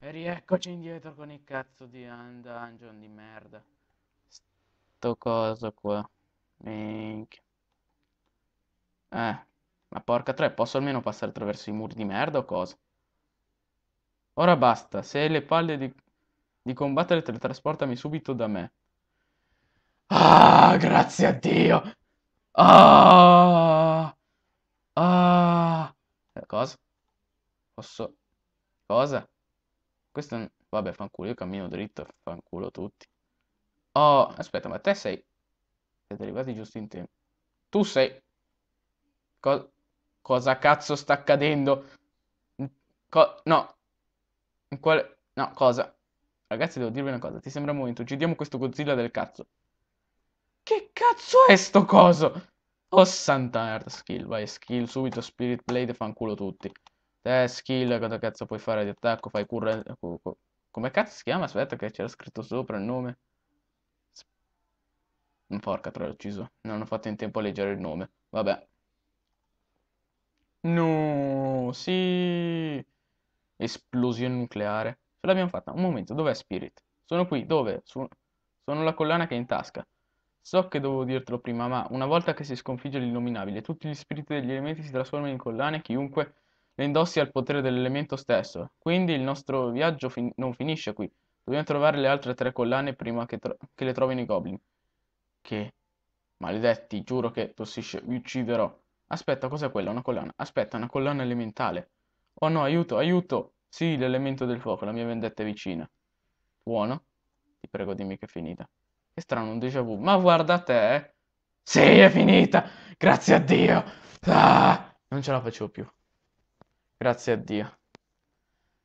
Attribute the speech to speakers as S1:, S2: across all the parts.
S1: E rieccoci indietro con il cazzo di dungeon di merda. Sto coso qua. Minchia. Eh, ma porca tre, posso almeno passare attraverso i muri di merda o cosa? Ora basta, se hai le palle di, di combattere teletrasportami subito da me. Ah, grazie a Dio! Ah! Ah! Eh, cosa? Posso... Cosa? Questo... Vabbè, fanculo, io cammino dritto, fanculo tutti. Oh, aspetta, ma te sei... Siete arrivati giusto in tempo. Tu sei... Co... Cosa cazzo sta accadendo? Co... No. In quale... No, cosa? Ragazzi, devo dirvi una cosa. Ti sembra un momento. Uccidiamo questo Godzilla del cazzo. Che cazzo è sto coso? Oh, santa merda. Skill, vai, skill, subito. Spirit Blade, fanculo tutti. Eh, skill, cosa cazzo puoi fare di attacco? Fai curre... Come cazzo si chiama? Aspetta che c'era scritto sopra il nome. Mm, porca troia, ho ucciso. Non ho fatto in tempo a leggere il nome. Vabbè. No, sì. Esplosione nucleare. Ce l'abbiamo fatta. Un momento, dov'è Spirit? Sono qui, dove? Su... Sono la collana che è in tasca. So che dovevo dirtelo prima, ma una volta che si sconfigge l'innominabile, tutti gli spiriti degli elementi si trasformano in collane chiunque le indossi al potere dell'elemento stesso. Quindi il nostro viaggio fin non finisce qui. Dobbiamo trovare le altre tre collane prima che, che le trovino i goblin. Che... Maledetti, giuro che tossisce, vi ucciderò. Aspetta, cos'è quella? Una collana. Aspetta, una collana elementale. Oh no, aiuto, aiuto! Sì, l'elemento del fuoco, la mia vendetta è vicina. Buono? Ti prego, dimmi che è finita. Che strano, un déjà vu. Ma guarda te, eh! Sì, è finita! Grazie a Dio! Ah, non ce la facevo più. Grazie a Dio.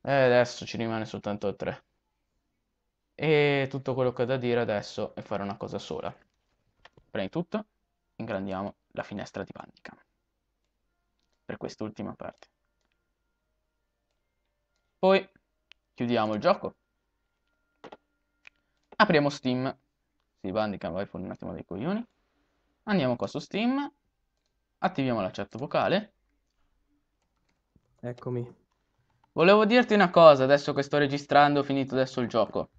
S1: E eh, adesso ci rimane soltanto tre. E tutto quello che ho da dire adesso è fare una cosa sola. Prima di tutto, ingrandiamo la finestra di Bandicam. Per quest'ultima parte. Poi chiudiamo il gioco. Apriamo Steam. Sì, Bandicam, vai fuori un attimo dei coglioni. Andiamo qua su Steam. Attiviamo la chat vocale. Eccomi. Volevo dirti una cosa adesso che sto registrando, ho finito adesso il gioco.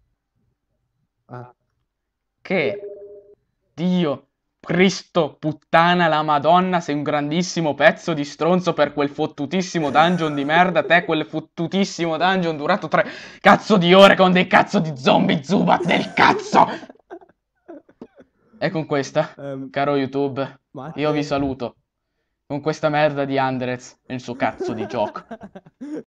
S1: Ah, Che Dio, Cristo, puttana, la Madonna, sei un grandissimo pezzo di stronzo per quel fottutissimo dungeon di merda. Te, quel fottutissimo dungeon durato tre cazzo di ore con dei cazzo di zombie Zubat del cazzo. E con questa, Ehm, caro YouTube, io vi te- saluto con questa merda di Andrez e il suo cazzo di gioco.